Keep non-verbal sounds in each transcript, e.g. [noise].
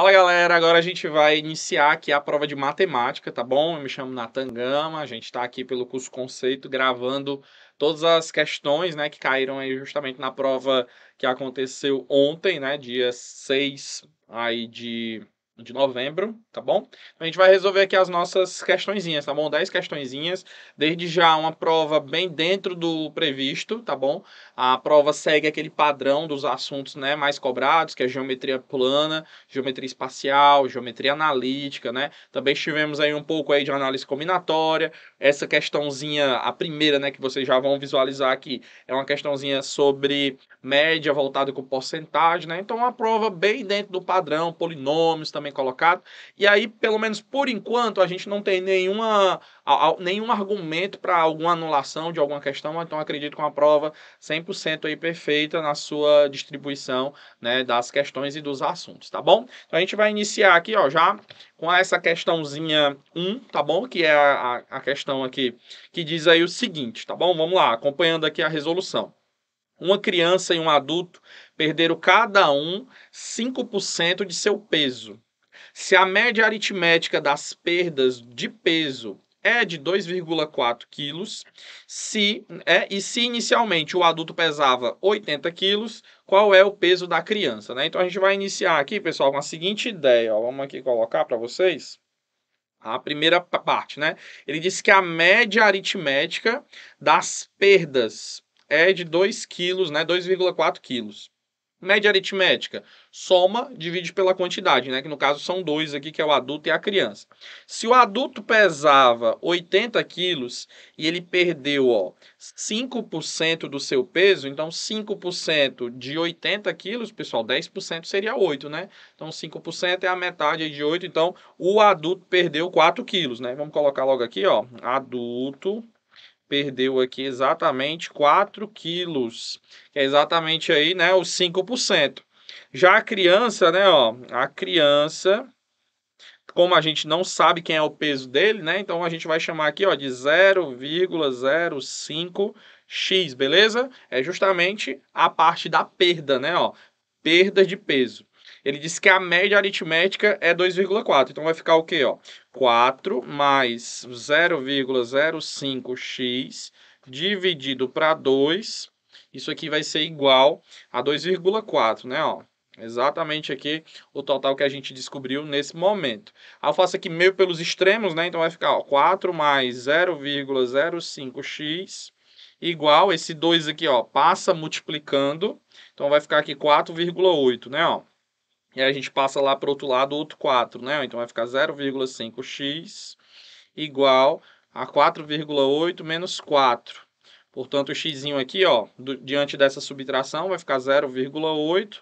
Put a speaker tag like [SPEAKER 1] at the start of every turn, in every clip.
[SPEAKER 1] Fala galera, agora a gente vai iniciar aqui a prova de matemática, tá bom? Eu me chamo Natan Gama, a gente está aqui pelo curso Conceito gravando todas as questões né, que caíram aí justamente na prova que aconteceu ontem, né? Dia 6 aí de de novembro, tá bom? Então, a gente vai resolver aqui as nossas questõezinhas, tá bom? 10 questõezinhas, desde já uma prova bem dentro do previsto, tá bom? A prova segue aquele padrão dos assuntos, né, mais cobrados, que é geometria plana, geometria espacial, geometria analítica, né? Também tivemos aí um pouco aí de análise combinatória. Essa questãozinha, a primeira, né, que vocês já vão visualizar aqui, é uma questãozinha sobre média voltada com porcentagem, né? Então uma prova bem dentro do padrão, polinômios também também colocado. E aí, pelo menos por enquanto, a gente não tem nenhuma, nenhum argumento para alguma anulação de alguma questão, então acredito com é a prova 100% aí perfeita na sua distribuição né, das questões e dos assuntos, tá bom? Então a gente vai iniciar aqui, ó, já com essa questãozinha 1, tá bom? Que é a, a questão aqui que diz aí o seguinte, tá bom? Vamos lá, acompanhando aqui a resolução. Uma criança e um adulto perderam cada um 5% de seu peso. Se a média aritmética das perdas de peso é de 2,4 quilos, se, é, e se inicialmente o adulto pesava 80 quilos, qual é o peso da criança? Né? Então a gente vai iniciar aqui, pessoal, com a seguinte ideia. Ó, vamos aqui colocar para vocês a primeira parte, né? Ele disse que a média aritmética das perdas é de 2 quilos, né? 2,4 quilos. Média aritmética, soma, divide pela quantidade, né? que no caso são dois aqui, que é o adulto e a criança. Se o adulto pesava 80 quilos e ele perdeu ó, 5% do seu peso, então 5% de 80 quilos, pessoal, 10% seria 8, né? Então 5% é a metade de 8, então o adulto perdeu 4 quilos, né? Vamos colocar logo aqui, ó, adulto perdeu aqui exatamente 4 quilos, que é exatamente aí, né, os 5%. Já a criança, né, ó, a criança, como a gente não sabe quem é o peso dele, né, então a gente vai chamar aqui, ó, de 0,05x, beleza? É justamente a parte da perda, né, ó, perda de peso. Ele disse que a média aritmética é 2,4. Então vai ficar o quê? Ó? 4 mais 0,05x dividido para 2. Isso aqui vai ser igual a 2,4, né? Ó, Exatamente aqui o total que a gente descobriu nesse momento. Eu faço aqui meio pelos extremos, né? Então vai ficar ó, 4 mais 0,05x igual esse 2 aqui, ó, passa multiplicando. Então vai ficar aqui 4,8, né, ó? E aí a gente passa lá para o outro lado outro 4, né? Então vai ficar 0,5x igual a 4,8 menos 4. Portanto, o x aqui, ó, do, diante dessa subtração, vai ficar 0,8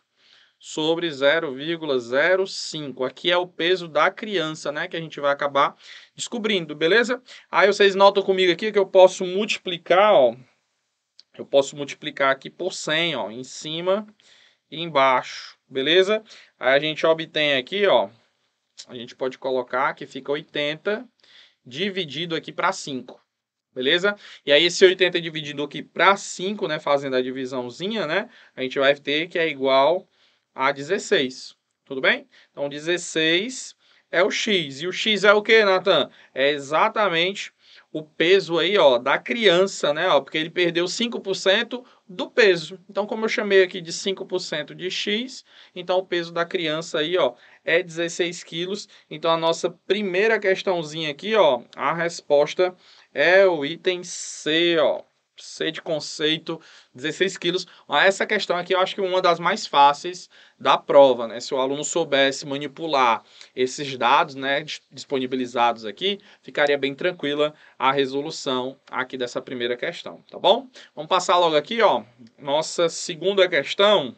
[SPEAKER 1] sobre 0,05. Aqui é o peso da criança, né, que a gente vai acabar descobrindo, beleza? Aí vocês notam comigo aqui que eu posso multiplicar, ó, eu posso multiplicar aqui por 100, ó, em cima e embaixo, beleza? Aí a gente obtém aqui, ó, a gente pode colocar que fica 80 dividido aqui para 5. Beleza? E aí esse 80 dividido aqui para 5, né, fazendo a divisãozinha, né, a gente vai ter que é igual a 16. Tudo bem? Então 16 é o x. E o x é o que, Natan? É exatamente o peso aí, ó, da criança, né, ó, porque ele perdeu 5% do peso. Então, como eu chamei aqui de 5% de X, então o peso da criança aí, ó, é 16 quilos. Então, a nossa primeira questãozinha aqui, ó, a resposta é o item C, ó sei de conceito, 16 quilos. Mas essa questão aqui eu acho que é uma das mais fáceis da prova, né? Se o aluno soubesse manipular esses dados, né, disponibilizados aqui, ficaria bem tranquila a resolução aqui dessa primeira questão, tá bom? Vamos passar logo aqui, ó, nossa segunda questão.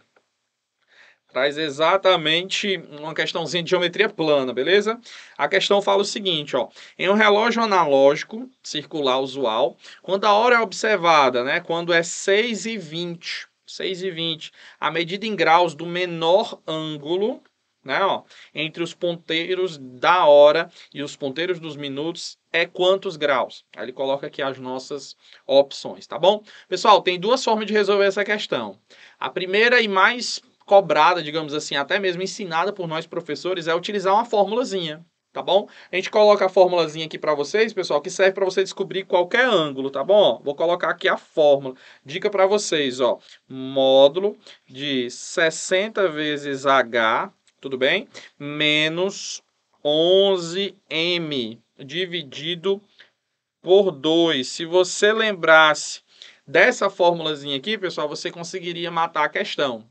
[SPEAKER 1] Traz exatamente uma questãozinha de geometria plana, beleza? A questão fala o seguinte, ó. Em um relógio analógico, circular usual, quando a hora é observada, né? Quando é 6 e 20, 6 e 20, a medida em graus do menor ângulo, né, ó, entre os ponteiros da hora e os ponteiros dos minutos é quantos graus? Aí ele coloca aqui as nossas opções, tá bom? Pessoal, tem duas formas de resolver essa questão. A primeira e mais cobrada, digamos assim, até mesmo ensinada por nós professores, é utilizar uma formulazinha, tá bom? A gente coloca a formulazinha aqui para vocês, pessoal, que serve para você descobrir qualquer ângulo, tá bom? Vou colocar aqui a fórmula. Dica para vocês, ó. Módulo de 60 vezes H, tudo bem? Menos 11M dividido por 2. Se você lembrasse dessa formulazinha aqui, pessoal, você conseguiria matar a questão,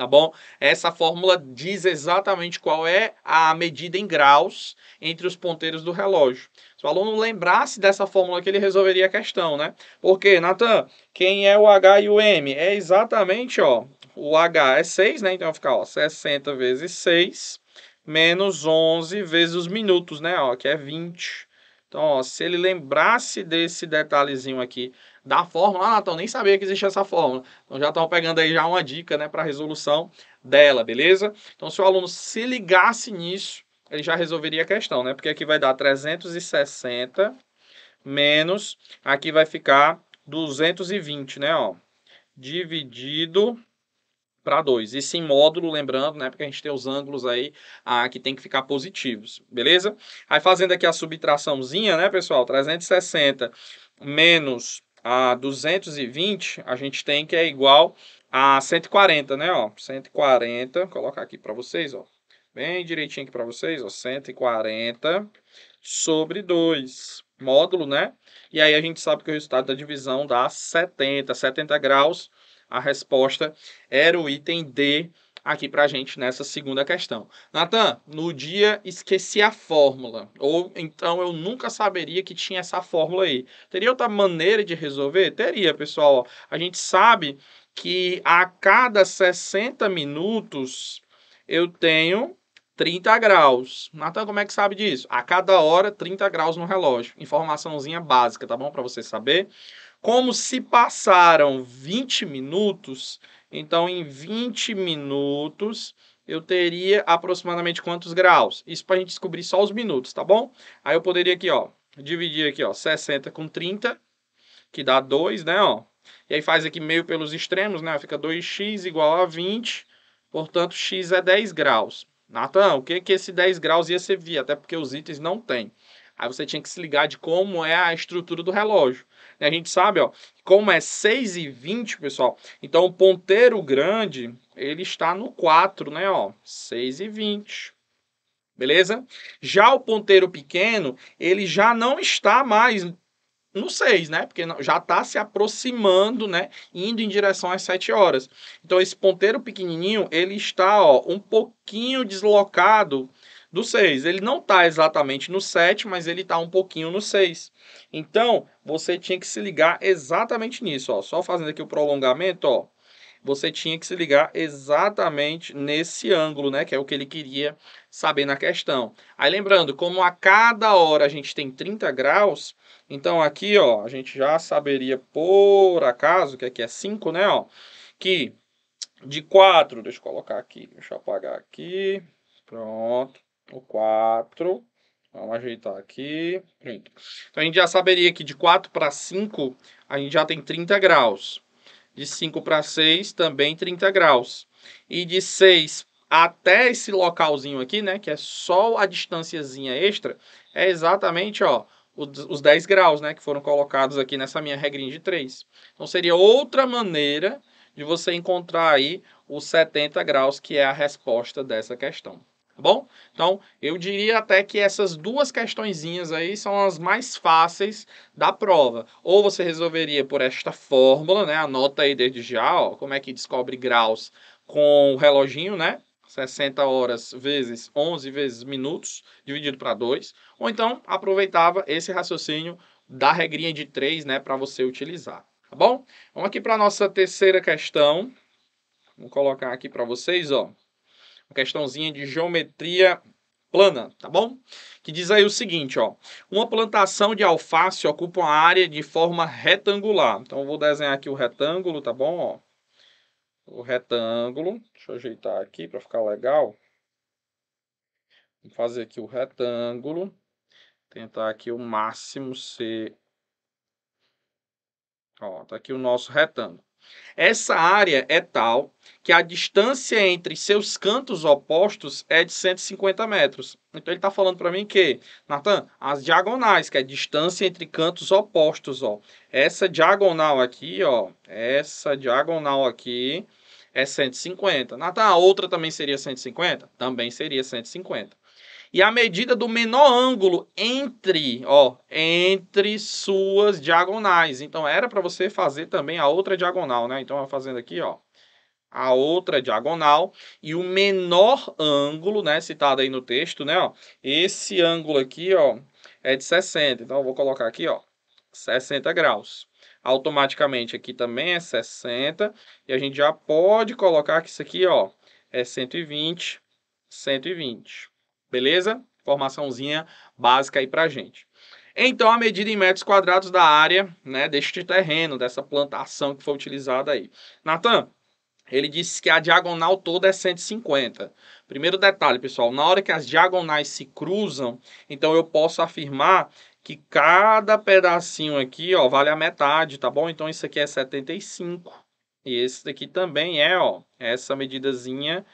[SPEAKER 1] tá bom? Essa fórmula diz exatamente qual é a medida em graus entre os ponteiros do relógio. Se o aluno lembrasse dessa fórmula que ele resolveria a questão, né? Porque, Natan, quem é o H e o M? É exatamente, ó, o H é 6, né? Então vai ficar, ó, 60 vezes 6 menos 11 vezes os minutos, né? Ó, que é 20. Então, ó, se ele lembrasse desse detalhezinho aqui da fórmula. Ah, então nem sabia que existia essa fórmula. Então já estão pegando aí já uma dica, né, para a resolução dela, beleza? Então se o aluno se ligasse nisso, ele já resolveria a questão, né? Porque aqui vai dar 360 menos, aqui vai ficar 220, né, ó. Dividido para 2. E em módulo, lembrando, né? Porque a gente tem os ângulos aí ah, que tem que ficar positivos, beleza? Aí fazendo aqui a subtraçãozinha, né, pessoal? 360 menos a 220, a gente tem que é igual a 140, né, ó? 140, colocar aqui para vocês, ó. Bem direitinho aqui para vocês, ó, 140 sobre 2, módulo, né? E aí a gente sabe que o resultado da divisão dá 70, 70 graus. A resposta era o item D aqui para a gente nessa segunda questão. Natan, no dia esqueci a fórmula, ou então eu nunca saberia que tinha essa fórmula aí. Teria outra maneira de resolver? Teria, pessoal. A gente sabe que a cada 60 minutos eu tenho 30 graus. Natan, como é que sabe disso? A cada hora, 30 graus no relógio. Informaçãozinha básica, tá bom? Para você saber. Como se passaram 20 minutos, então, em 20 minutos, eu teria aproximadamente quantos graus? Isso para a gente descobrir só os minutos, tá bom? Aí eu poderia aqui, ó, dividir aqui, ó, 60 com 30, que dá 2, né, ó. E aí faz aqui meio pelos extremos, né, fica 2x igual a 20, portanto, x é 10 graus. Natan, o que que esse 10 graus ia servir? Até porque os itens não tem. Aí você tinha que se ligar de como é a estrutura do relógio. Né? A gente sabe, ó, como é 6 e 20, pessoal, então o ponteiro grande, ele está no 4, né, ó, 6 e 20. Beleza? Já o ponteiro pequeno, ele já não está mais no 6, né? Porque já está se aproximando, né? Indo em direção às 7 horas. Então, esse ponteiro pequenininho, ele está ó, um pouquinho deslocado do 6. Ele não está exatamente no 7, mas ele está um pouquinho no 6. Então, você tinha que se ligar exatamente nisso. Ó. Só fazendo aqui o prolongamento, ó, você tinha que se ligar exatamente nesse ângulo, né? Que é o que ele queria saber na questão. Aí lembrando, como a cada hora a gente tem 30 graus, então aqui, ó, a gente já saberia por acaso, que aqui é 5, é né, ó, que de 4, deixa eu colocar aqui, deixa eu apagar aqui, pronto o 4. Vamos ajeitar aqui. Então a gente já saberia que de 4 para 5 a gente já tem 30 graus. De 5 para 6 também 30 graus. E de 6 até esse localzinho aqui, né, que é só a distânciazinha extra, é exatamente, ó, os 10 graus, né, que foram colocados aqui nessa minha regrinha de 3. Então seria outra maneira de você encontrar aí os 70 graus, que é a resposta dessa questão tá bom? Então, eu diria até que essas duas questõezinhas aí são as mais fáceis da prova. Ou você resolveria por esta fórmula, né? Anota aí desde já, ó, como é que descobre graus com o reloginho, né? 60 horas vezes 11 vezes minutos, dividido para 2. Ou então, aproveitava esse raciocínio da regrinha de 3, né, para você utilizar, tá bom? Vamos aqui para a nossa terceira questão. Vou colocar aqui para vocês, ó uma questãozinha de geometria plana, tá bom? Que diz aí o seguinte, ó. Uma plantação de alface ocupa uma área de forma retangular. Então, eu vou desenhar aqui o retângulo, tá bom? Ó, o retângulo. Deixa eu ajeitar aqui para ficar legal. Vou fazer aqui o retângulo. Tentar aqui o máximo ser... Ó, tá aqui o nosso retângulo. Essa área é tal que a distância entre seus cantos opostos é de 150 metros. Então ele está falando para mim que, Natan, as diagonais, que é a distância entre cantos opostos, ó. Essa diagonal aqui, ó, essa diagonal aqui é 150. Natan, a outra também seria 150? Também seria 150 e a medida do menor ângulo entre, ó, entre suas diagonais. Então era para você fazer também a outra diagonal, né? Então fazendo aqui, ó, a outra diagonal e o menor ângulo, né, citado aí no texto, né, ó, esse ângulo aqui, ó, é de 60. Então eu vou colocar aqui, ó, 60 graus. Automaticamente aqui também é 60 e a gente já pode colocar que isso aqui, ó, é 120, 120. Beleza? Informaçãozinha básica aí pra gente. Então, a medida em metros quadrados da área, né, deste terreno, dessa plantação que foi utilizada aí. Natan, ele disse que a diagonal toda é 150. Primeiro detalhe, pessoal, na hora que as diagonais se cruzam, então eu posso afirmar que cada pedacinho aqui, ó, vale a metade, tá bom? Então isso aqui é 75. E esse daqui também é, ó, essa medidazinha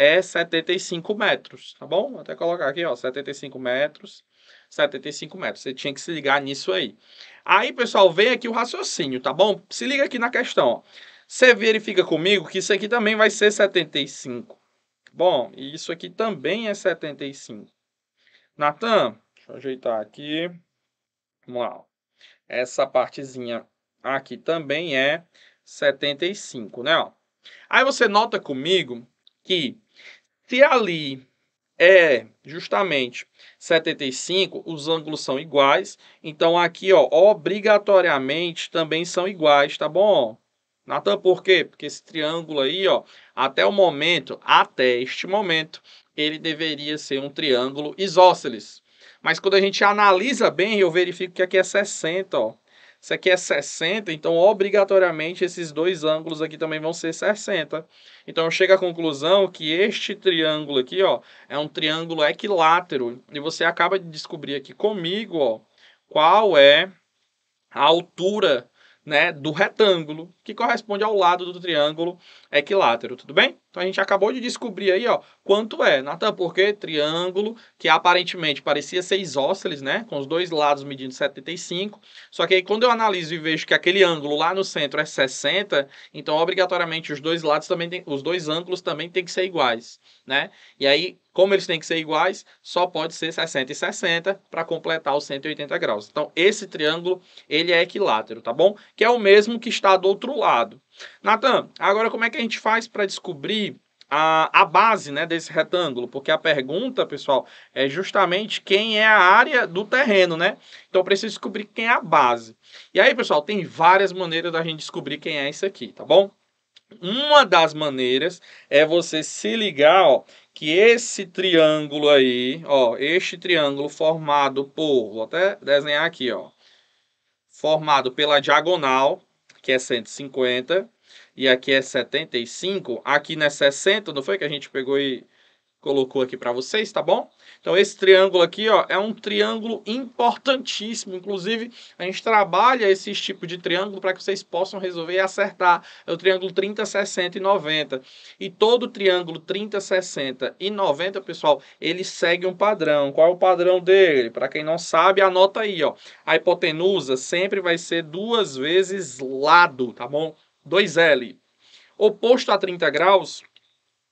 [SPEAKER 1] é 75 metros, tá bom? Vou até colocar aqui, ó, 75 metros, 75 metros. Você tinha que se ligar nisso aí. Aí, pessoal, vem aqui o raciocínio, tá bom? Se liga aqui na questão, ó. Você verifica comigo que isso aqui também vai ser 75. Tá bom, e isso aqui também é 75. Natan, deixa eu ajeitar aqui. Vamos lá. Ó. Essa partezinha aqui também é 75, né? Ó. Aí você nota comigo que se ali é justamente 75, os ângulos são iguais, então aqui, ó, obrigatoriamente também são iguais, tá bom? Natan, por quê? Porque esse triângulo aí, ó, até o momento, até este momento, ele deveria ser um triângulo isósceles. Mas quando a gente analisa bem, eu verifico que aqui é 60, ó. Isso aqui é 60, então obrigatoriamente esses dois ângulos aqui também vão ser 60. Então eu chego à conclusão que este triângulo aqui, ó, é um triângulo equilátero. E você acaba de descobrir aqui comigo, ó, qual é a altura né, do retângulo, que corresponde ao lado do triângulo equilátero, tudo bem? Então a gente acabou de descobrir aí, ó, quanto é. Natan, porque triângulo, que aparentemente parecia ser isósceles, né, com os dois lados medindo 75, só que aí quando eu analiso e vejo que aquele ângulo lá no centro é 60, então obrigatoriamente os dois lados também tem, os dois ângulos também têm que ser iguais, né? E aí como eles têm que ser iguais, só pode ser 60 e 60 para completar os 180 graus. Então, esse triângulo, ele é equilátero, tá bom? Que é o mesmo que está do outro lado. Natan, agora como é que a gente faz para descobrir a, a base né, desse retângulo? Porque a pergunta, pessoal, é justamente quem é a área do terreno, né? Então, eu preciso descobrir quem é a base. E aí, pessoal, tem várias maneiras da gente descobrir quem é isso aqui, tá bom? Uma das maneiras é você se ligar, ó, que esse triângulo aí, ó, este triângulo formado por, vou até desenhar aqui, ó, formado pela diagonal, que é 150, e aqui é 75, aqui não é 60, não foi que a gente pegou e colocou aqui para vocês, tá bom? Então esse triângulo aqui, ó, é um triângulo importantíssimo. Inclusive, a gente trabalha esse tipo de triângulo para que vocês possam resolver e acertar. É o triângulo 30, 60 e 90. E todo triângulo 30, 60 e 90, pessoal, ele segue um padrão. Qual é o padrão dele? Para quem não sabe, anota aí, ó. A hipotenusa sempre vai ser duas vezes lado, tá bom? 2L. Oposto a 30 graus,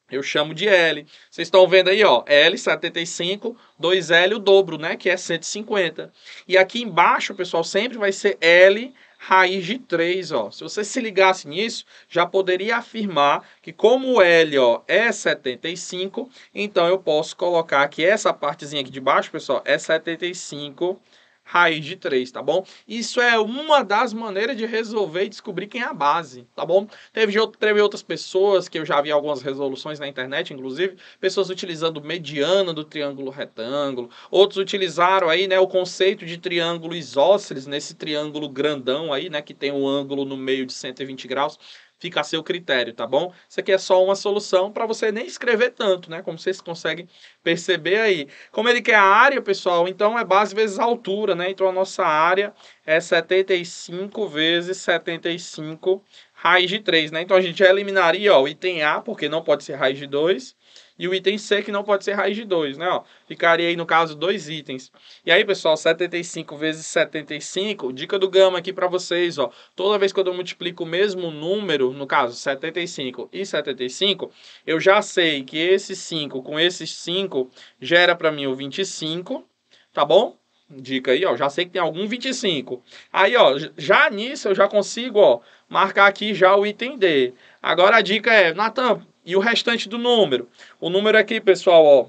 [SPEAKER 1] eu chamo de L. Vocês estão vendo aí, ó, L75, 2L o dobro, né, que é 150. E aqui embaixo, pessoal, sempre vai ser L raiz de 3, ó. Se você se ligasse nisso, já poderia afirmar que como o L, ó, é 75, então eu posso colocar que essa partezinha aqui de baixo, pessoal, é 75 raiz de 3, tá bom? Isso é uma das maneiras de resolver e descobrir quem é a base, tá bom? Teve, teve outras pessoas que eu já vi algumas resoluções na internet, inclusive, pessoas utilizando mediana do triângulo retângulo, outros utilizaram aí, né, o conceito de triângulo isósceles, nesse triângulo grandão aí, né, que tem um ângulo no meio de 120 graus. Fica a seu critério, tá bom? Isso aqui é só uma solução para você nem escrever tanto, né? Como vocês conseguem perceber aí. Como ele quer a área, pessoal, então é base vezes altura, né? Então a nossa área é 75 vezes 75 raiz de 3, né? Então a gente eliminaria ó, o item A, porque não pode ser raiz de 2 e o item C, que não pode ser raiz de 2, né? Ó, ficaria aí, no caso, dois itens. E aí, pessoal, 75 vezes 75, dica do gama aqui para vocês, ó. Toda vez que eu multiplico o mesmo número, no caso, 75 e 75, eu já sei que esse 5 com esse 5 gera para mim o 25, tá bom? Dica aí, ó, já sei que tem algum 25. Aí, ó, já nisso eu já consigo, ó, marcar aqui já o item D. Agora a dica é, Natan, e o restante do número? O número aqui, pessoal, ó,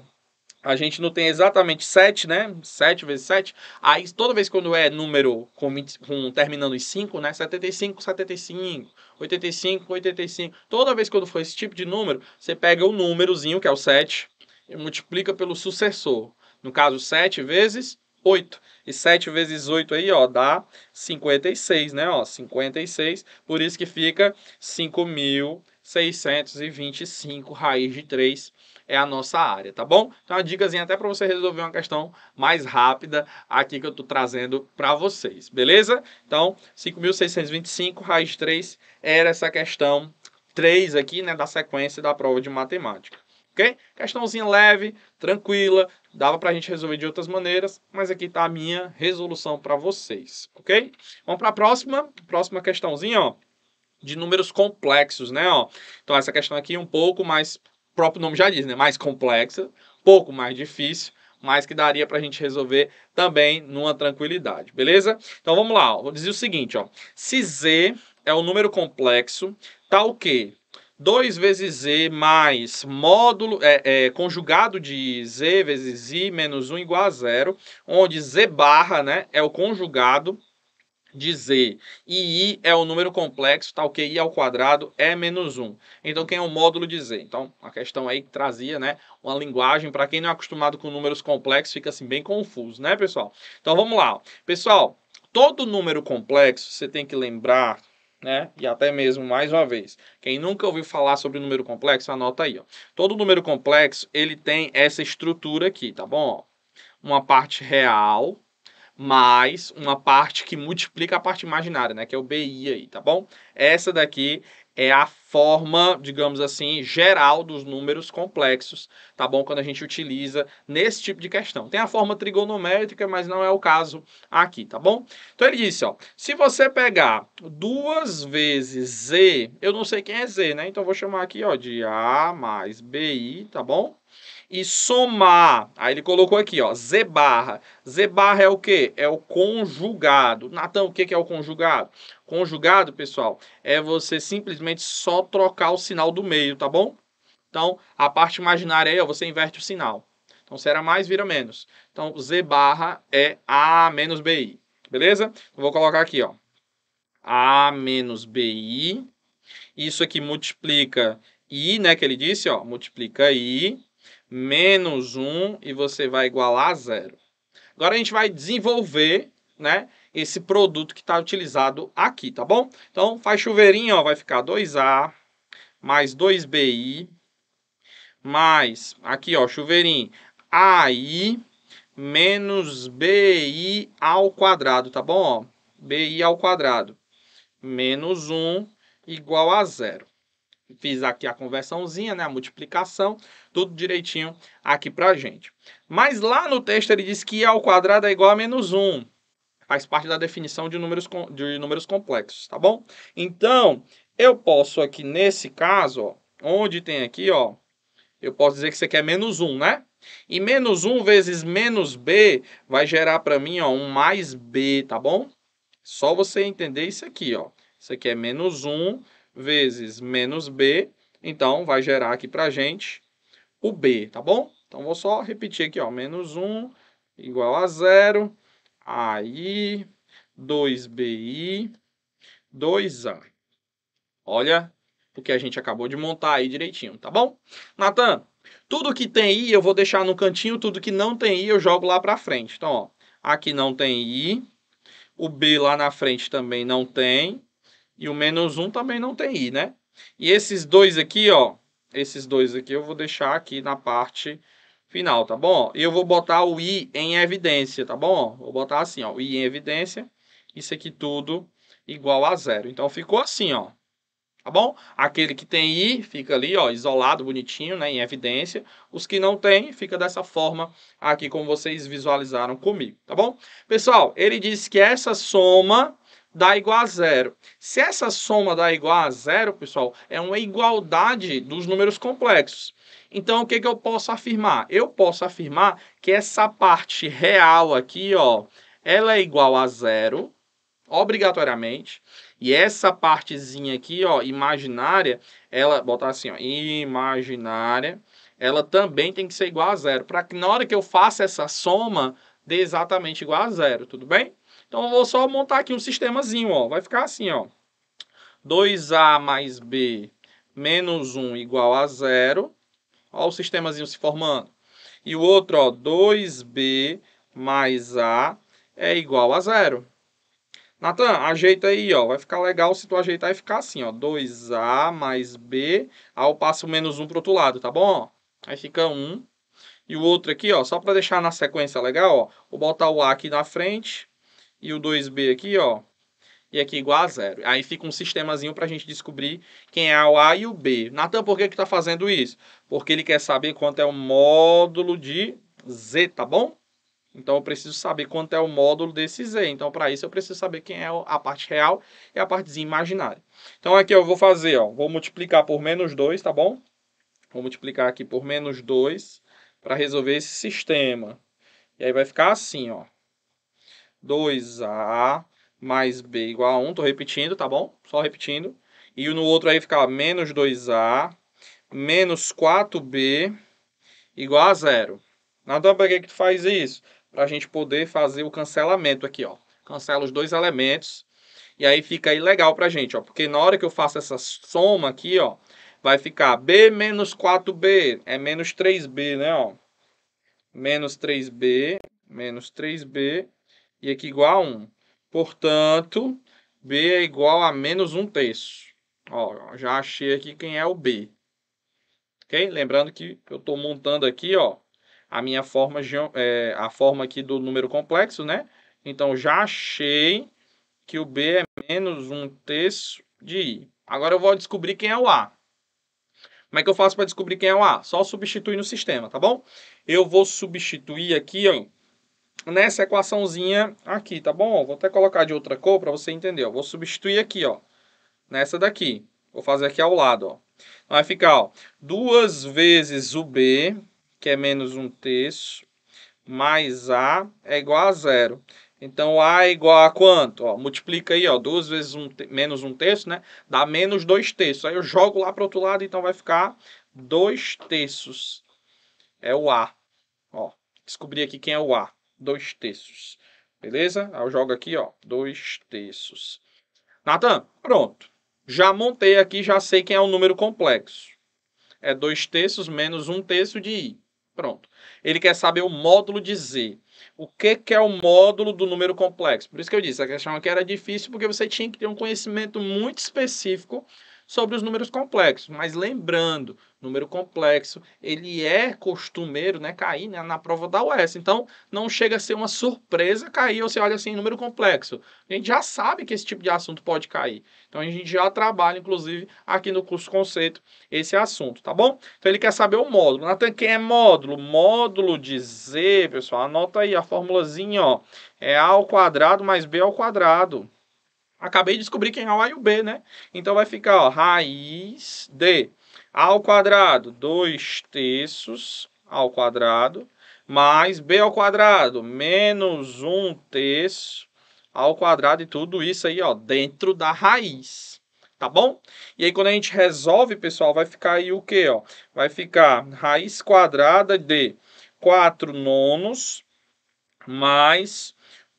[SPEAKER 1] a gente não tem exatamente 7, né? 7 vezes 7. Aí toda vez quando é número com, com, terminando em 5, né? 75, 75, 85, 85. Toda vez quando for esse tipo de número, você pega o númerozinho, que é o 7, e multiplica pelo sucessor. No caso, 7 vezes 8. E 7 vezes 8 aí, ó, dá 56, né? Ó, 56. Por isso que fica 5.000. 625 raiz de 3 é a nossa área, tá bom? Então, uma dicasinha até para você resolver uma questão mais rápida aqui que eu estou trazendo para vocês, beleza? Então, 5.625 raiz de 3 era essa questão 3 aqui, né, da sequência da prova de matemática, ok? Questãozinha leve, tranquila, dava para a gente resolver de outras maneiras, mas aqui está a minha resolução para vocês, ok? Vamos para a próxima, próxima questãozinha, ó de números complexos, né? Ó. Então essa questão aqui é um pouco mais, o próprio nome já diz, né? Mais complexa, pouco mais difícil, mas que daria para a gente resolver também numa tranquilidade, beleza? Então vamos lá, ó. vou dizer o seguinte, ó. Se Z é um número complexo, tal que 2 vezes Z mais módulo, é, é, conjugado de Z vezes I menos 1 igual a zero, onde Z barra, né, é o conjugado de z E i é o número complexo, tal tá que i ao quadrado é menos 1. Então, quem é o módulo de z Então, a questão aí que trazia, né? Uma linguagem, para quem não é acostumado com números complexos, fica assim bem confuso, né, pessoal? Então, vamos lá. Pessoal, todo número complexo, você tem que lembrar né? E até mesmo mais uma vez, quem nunca ouviu falar sobre número complexo, anota aí, ó. Todo número complexo, ele tem essa estrutura aqui, tá bom? Uma parte real, mais uma parte que multiplica a parte imaginária, né? Que é o BI aí, tá bom? Essa daqui é a forma, digamos assim, geral dos números complexos, tá bom? Quando a gente utiliza nesse tipo de questão. Tem a forma trigonométrica, mas não é o caso aqui, tá bom? Então ele disse, ó, se você pegar duas vezes Z, eu não sei quem é Z, né? Então eu vou chamar aqui, ó, de A mais BI, tá bom? e somar. Aí ele colocou aqui, ó, Z barra. Z barra é o que? É o conjugado. Natão, o que, que é o conjugado? Conjugado, pessoal, é você simplesmente só trocar o sinal do meio, tá bom? Então, a parte imaginária aí, ó, você inverte o sinal. Então, se era mais, vira menos. Então, Z barra é A menos BI, beleza? Eu vou colocar aqui, ó, A menos BI. Isso aqui multiplica I, né, que ele disse, ó, multiplica I menos 1 e você vai igualar a zero. Agora a gente vai desenvolver, né, esse produto que está utilizado aqui, tá bom? Então, faz chuveirinho, ó, vai ficar 2A mais 2BI mais, aqui, ó, chuveirinho, AI menos BI ao quadrado, tá bom? Ó, BI ao quadrado menos 1 igual a zero fiz aqui a conversãozinha, né, a multiplicação, tudo direitinho aqui a gente. Mas lá no texto ele diz que i ao quadrado é igual a menos 1. Faz parte da definição de números, de números complexos, tá bom? Então, eu posso aqui nesse caso, ó, onde tem aqui, ó, eu posso dizer que você quer menos 1, né? E menos 1 vezes menos b vai gerar para mim, ó, um mais b, tá bom? Só você entender isso aqui, ó. Isso aqui é menos 1 vezes menos b, então vai gerar aqui para gente o b, tá bom? Então vou só repetir aqui, ó, menos 1 igual a zero, aí 2bi, 2a. Olha o que a gente acabou de montar aí direitinho, tá bom? Natan, tudo que tem i eu vou deixar no cantinho, tudo que não tem i eu jogo lá para frente. Então, ó, aqui não tem i, o b lá na frente também não tem, e o menos 1 também não tem i, né? E esses dois aqui, ó, esses dois aqui eu vou deixar aqui na parte final, tá bom? E eu vou botar o i em evidência, tá bom? Vou botar assim, ó, o i em evidência, isso aqui tudo igual a zero. Então ficou assim, ó. Tá bom? Aquele que tem i fica ali, ó, isolado, bonitinho, né, em evidência. Os que não tem, fica dessa forma aqui como vocês visualizaram comigo, tá bom? Pessoal, ele diz que essa soma dá igual a zero. Se essa soma dá igual a zero, pessoal, é uma igualdade dos números complexos. Então, o que, que eu posso afirmar? Eu posso afirmar que essa parte real aqui, ó, ela é igual a zero, obrigatoriamente. E essa partezinha aqui, ó, imaginária, ela, botar assim, ó, imaginária, ela também tem que ser igual a zero, para que na hora que eu faça essa soma, dê exatamente igual a zero, tudo bem? Então eu vou só montar aqui um sistemazinho, ó. Vai ficar assim, ó. 2A mais B menos 1 igual a zero. Ó o sistemazinho se formando. E o outro, ó, 2B mais A é igual a zero. Natan, ajeita aí, ó. Vai ficar legal se tu ajeitar e ficar assim, ó. 2A mais B, ao passo menos 1 pro outro lado, tá bom? Aí fica 1. E o outro aqui, ó, só para deixar na sequência legal, ó. Vou botar o A aqui na frente, e o 2B aqui, ó, e aqui igual a zero. Aí fica um sistemazinho para a gente descobrir quem é o A e o B. Natan, por que está fazendo isso? Porque ele quer saber quanto é o módulo de Z, tá bom? Então eu preciso saber quanto é o módulo desse Z. Então para isso eu preciso saber quem é a parte real e a parte imaginária. Então aqui eu vou fazer, ó, vou multiplicar por menos 2, tá bom? Vou multiplicar aqui por menos 2 para resolver esse sistema. E aí vai ficar assim, ó. 2A mais B igual a 1. Estou repetindo, tá bom? Só repetindo. E no outro aí fica menos 2A menos 4B igual a zero. Nada para que tu faz isso? Para a gente poder fazer o cancelamento aqui, ó. Cancela os dois elementos. E aí fica aí legal a gente, ó. Porque na hora que eu faço essa soma aqui, ó. Vai ficar B menos 4B. É menos 3B, né, ó. Menos 3B. Menos 3B e aqui igual a 1. Portanto, B é igual a menos 1 terço. Ó, já achei aqui quem é o B. Ok? Lembrando que eu estou montando aqui, ó, a minha forma, é, a forma aqui do número complexo, né? Então, já achei que o B é menos 1 terço de I. Agora eu vou descobrir quem é o A. Como é que eu faço para descobrir quem é o A? Só substituir no sistema, tá bom? Eu vou substituir aqui, ó, nessa equaçãozinha aqui, tá bom? Vou até colocar de outra cor para você entender, ó. Vou substituir aqui, ó, nessa daqui. Vou fazer aqui ao lado, ó. Vai ficar, ó, 2 vezes o B, que é menos 1 um terço, mais A é igual a zero. Então, A é igual a quanto? Ó, multiplica aí, ó, 2 vezes um, menos 1 um terço, né? Dá menos 2 terços. Aí eu jogo lá para o outro lado, então vai ficar 2 terços. É o A. Ó, descobri aqui quem é o A dois terços. Beleza? Eu jogo aqui, ó, dois terços. Natan, pronto. Já montei aqui, já sei quem é o número complexo. É 2 terços menos 1 um terço de i. Pronto. Ele quer saber o módulo de z. O que, que é o módulo do número complexo? Por isso que eu disse, a questão aqui era difícil, porque você tinha que ter um conhecimento muito específico sobre os números complexos. Mas lembrando, número complexo, ele é costumeiro né, cair né, na prova da US. Então, não chega a ser uma surpresa cair, ou você olha assim, número complexo. A gente já sabe que esse tipo de assunto pode cair. Então, a gente já trabalha, inclusive, aqui no curso conceito, esse assunto, tá bom? Então, ele quer saber o módulo. Natan, quem é módulo? Módulo de Z, pessoal, anota aí a formulazinha, ó. É A ao quadrado mais B ao quadrado acabei de descobrir quem é o A e o B, né? Então vai ficar ó, raiz de A ao quadrado, 2 terços ao quadrado, mais B ao quadrado, menos 1 um terço ao quadrado, e tudo isso aí ó, dentro da raiz. Tá bom? E aí, quando a gente resolve, pessoal, vai ficar aí o quê? Ó? Vai ficar raiz quadrada de 4 nonos mais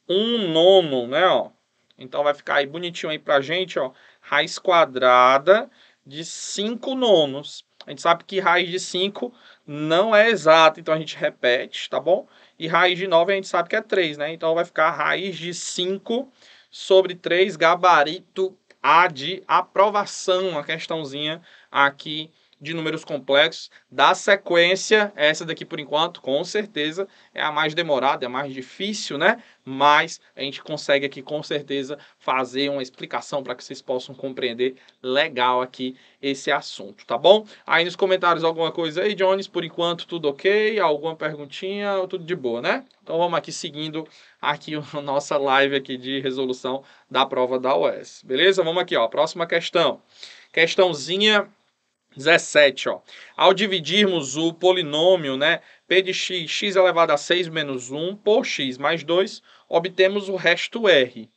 [SPEAKER 1] 1 um nono, né? Ó, então vai ficar aí bonitinho aí a gente, ó, raiz quadrada de 5 nonos. A gente sabe que raiz de 5 não é exata, então a gente repete, tá bom? E raiz de 9 a gente sabe que é 3, né? Então vai ficar raiz de 5 sobre 3, gabarito A de aprovação, uma questãozinha aqui de números complexos. Da sequência, essa daqui por enquanto, com certeza, é a mais demorada, é a mais difícil, né? Mas a gente consegue aqui com certeza fazer uma explicação para que vocês possam compreender legal aqui esse assunto, tá bom? Aí nos comentários alguma coisa aí, Jones, por enquanto tudo ok? Alguma perguntinha? Tudo de boa, né? Então vamos aqui seguindo aqui a [laughs] nossa live aqui de resolução da prova da OS, beleza? Vamos aqui, ó, próxima questão. Questãozinha 17, ó. Ao dividirmos o polinômio, né, p de x, x elevado a 6 menos 1 por x mais 2, obtemos o resto r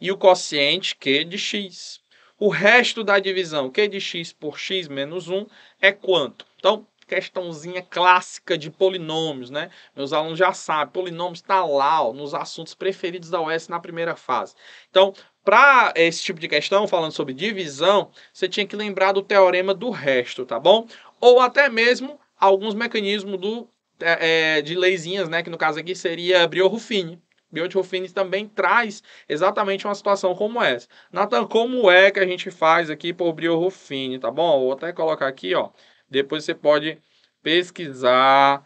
[SPEAKER 1] e o quociente q de x. O resto da divisão q de x por x menos 1 é quanto? Então, questãozinha clássica de polinômios, né? Meus alunos já sabem, polinômios está lá ó, nos assuntos preferidos da OS na primeira fase. Então, para esse tipo de questão, falando sobre divisão, você tinha que lembrar do teorema do resto, tá bom? Ou até mesmo alguns mecanismos do, é, é de leizinhas, né? Que no caso aqui seria Briot-Ruffini. Briot-Ruffini também traz exatamente uma situação como essa. Nathan, como é que a gente faz aqui por Briot-Ruffini, tá bom? Vou até colocar aqui, ó. Depois você pode pesquisar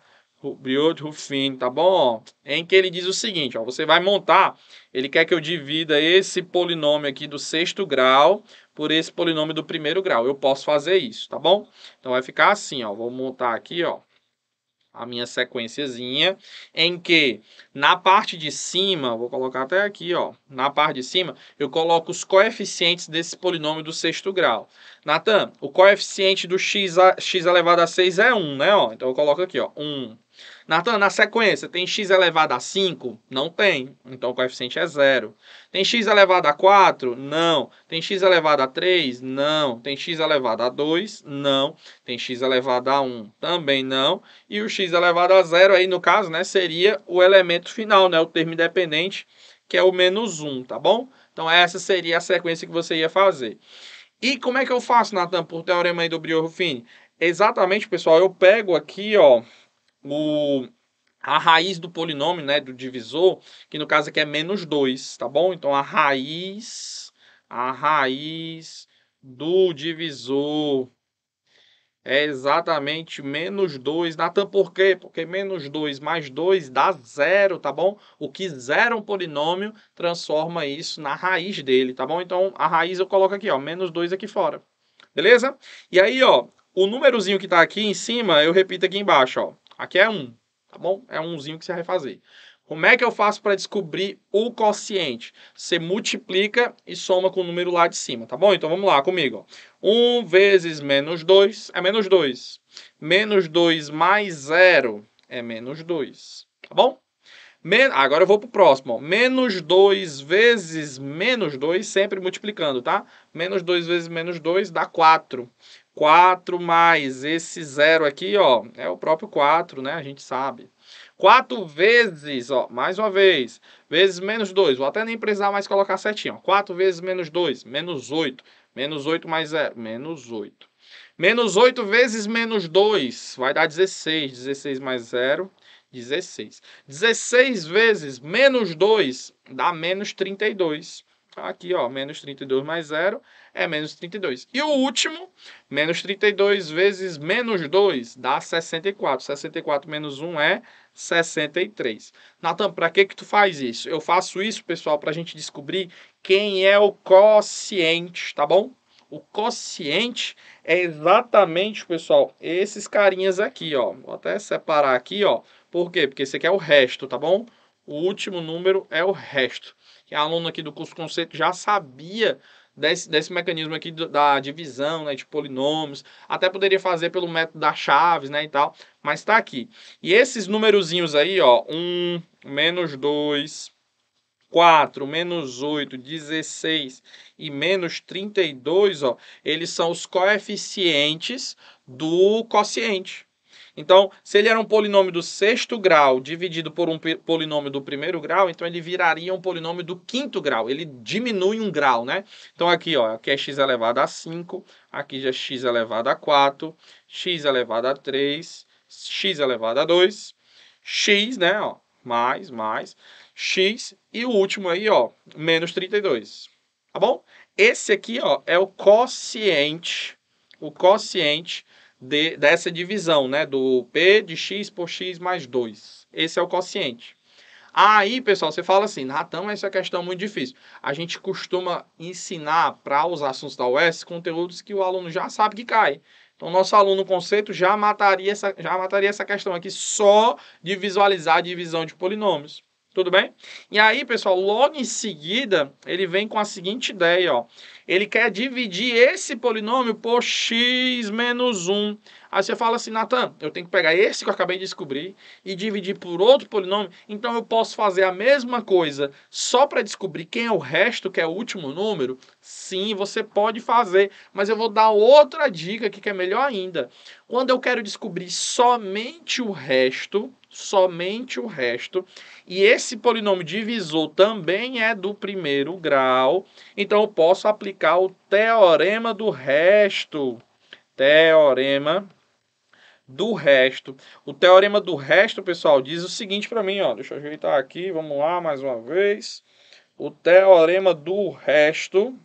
[SPEAKER 1] Briot rufin tá bom? Em que ele diz o seguinte, ó, você vai montar, ele quer que eu divida esse polinômio aqui do sexto grau por esse polinômio do primeiro grau. Eu posso fazer isso, tá bom? Então vai ficar assim, ó, vou montar aqui, ó, a minha sequenciazinha, em que na parte de cima, vou colocar até aqui, ó, na parte de cima, eu coloco os coeficientes desse polinômio do sexto grau. Natan, o coeficiente do x, a, x elevado a 6 é 1, né, ó? Então eu coloco aqui, ó, 1 Natan, na sequência, tem x elevado a 5? Não tem. Então o coeficiente é zero. Tem x elevado a 4? Não. Tem x elevado a 3? Não. Tem x elevado a 2? Não. Tem x elevado a 1? Também não. E o x elevado a zero aí, no caso, né, seria o elemento final, né, o termo independente, que é o menos 1, tá bom? Então essa seria a sequência que você ia fazer. E como é que eu faço, Natan, por teorema aí do Brioffini? Exatamente, pessoal, eu pego aqui, ó, o, a raiz do polinômio, né, do divisor, que no caso aqui é menos 2, tá bom? Então, a raiz, a raiz do divisor é exatamente menos 2. Natan, por quê? Porque menos 2 mais 2 dá zero, tá bom? O que zero um polinômio transforma isso na raiz dele, tá bom? Então, a raiz eu coloco aqui, ó, menos 2 aqui fora. Beleza? E aí, ó, o númerozinho que tá aqui em cima, eu repito aqui embaixo, ó. Aqui é um, tá bom? É umzinho que você vai fazer. Como é que eu faço para descobrir o quociente? Você multiplica e soma com o número lá de cima, tá bom? Então vamos lá comigo. 1 vezes menos 2 é menos 2. Menos 2 mais 0 é menos 2, tá bom? Men ah, Agora eu vou para o próximo. Menos 2 vezes menos 2, sempre multiplicando, tá? Menos 2 vezes menos 2 dá 4. 4 mais esse zero aqui, ó, é o próprio 4, né? A gente sabe. 4 vezes, ó, mais uma vez, vezes menos 2. Vou até nem precisar mais colocar setinho, ó. 4 vezes menos 2, menos 8. Menos 8 mais 0, menos 8. Menos 8 vezes menos 2 vai dar 16. 16 mais 0, 16. 16 vezes menos 2 dá menos 32. Tá aqui, ó, menos 32 mais 0 é menos 32. E o último, menos 32 vezes menos 2 dá 64. 64 menos 1 é 63. Natan, para que que tu faz isso? Eu faço isso, pessoal, para a gente descobrir quem é o quociente, tá bom? O quociente é exatamente, pessoal, esses carinhas aqui, ó. Vou até separar aqui, ó. Por quê? Porque esse aqui é o resto, tá bom? O último número é o resto. E a aluno aqui do curso conceito já sabia desse, desse mecanismo aqui da divisão, né, de polinômios, até poderia fazer pelo método das chaves, né, e tal, mas está aqui. E esses numerozinhos aí, ó, 1, menos 2, 4, menos 8, 16 e menos 32, ó, eles são os coeficientes do quociente, então, se ele era um polinômio do sexto grau dividido por um polinômio do primeiro grau, então ele viraria um polinômio do quinto grau. Ele diminui um grau, né? Então, aqui, ó, aqui é x elevado a 5, aqui já é x elevado a 4, x elevado a 3, x elevado a 2, x, né, ó, mais, mais, x, e o último aí, ó, menos 32, tá bom? Esse aqui, ó, é o quociente, o quociente de, dessa divisão, né? Do P de x por x mais 2. Esse é o quociente. Aí, pessoal, você fala assim, Ratão, essa é uma questão muito difícil. A gente costuma ensinar para os assuntos da UES conteúdos que o aluno já sabe que cai. Então, nosso aluno conceito já mataria essa, já mataria essa questão aqui só de visualizar a divisão de polinômios. Tudo bem? E aí, pessoal, logo em seguida, ele vem com a seguinte ideia, ó. Ele quer dividir esse polinômio por x menos 1. Aí você fala assim, Natan, eu tenho que pegar esse que eu acabei de descobrir e dividir por outro polinômio, então eu posso fazer a mesma coisa só para descobrir quem é o resto, que é o último número? Sim, você pode fazer, mas eu vou dar outra dica aqui que é melhor ainda. Quando eu quero descobrir somente o resto, somente o resto. E esse polinômio divisor também é do primeiro grau, então eu posso aplicar o teorema do resto. Teorema do resto. O teorema do resto, pessoal, diz o seguinte para mim, ó. Deixa eu ajeitar aqui, vamos lá mais uma vez. O teorema do resto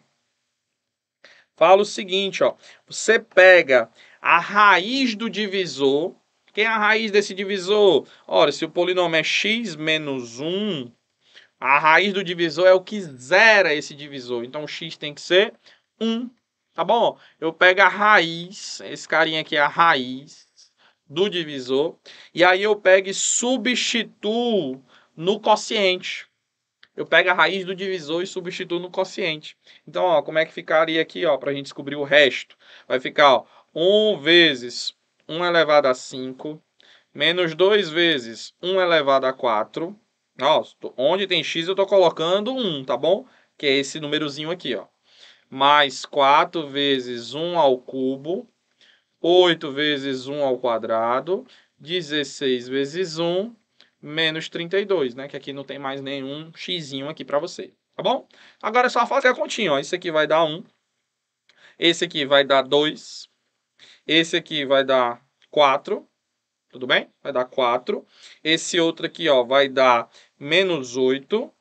[SPEAKER 1] fala o seguinte, ó. Você pega a raiz do divisor. Quem é a raiz desse divisor? Olha, se o polinômio é x menos 1, a raiz do divisor é o que zera esse divisor. Então o x tem que ser 1. Tá bom? Eu pego a raiz, esse carinha aqui é a raiz do divisor, e aí eu pego e substituo no quociente. Eu pego a raiz do divisor e substituo no quociente. Então, ó, como é que ficaria aqui, para a gente descobrir o resto? Vai ficar, ó, 1 vezes 1 elevado a 5, menos 2 vezes 1 elevado a 4, Ó, onde tem x eu estou colocando 1, tá bom? Que é esse númerozinho aqui, ó. Mais 4 vezes 1 ao cubo, 8 vezes 1 ao quadrado, 16 vezes 1, menos 32, né? Que aqui não tem mais nenhum xizinho aqui para você, tá bom? Agora é só fazer a continha, ó. Isso aqui vai dar 1, esse aqui vai dar 2, esse aqui vai dar 4, tudo bem? Vai dar 4. Esse outro aqui, ó, vai dar menos 8,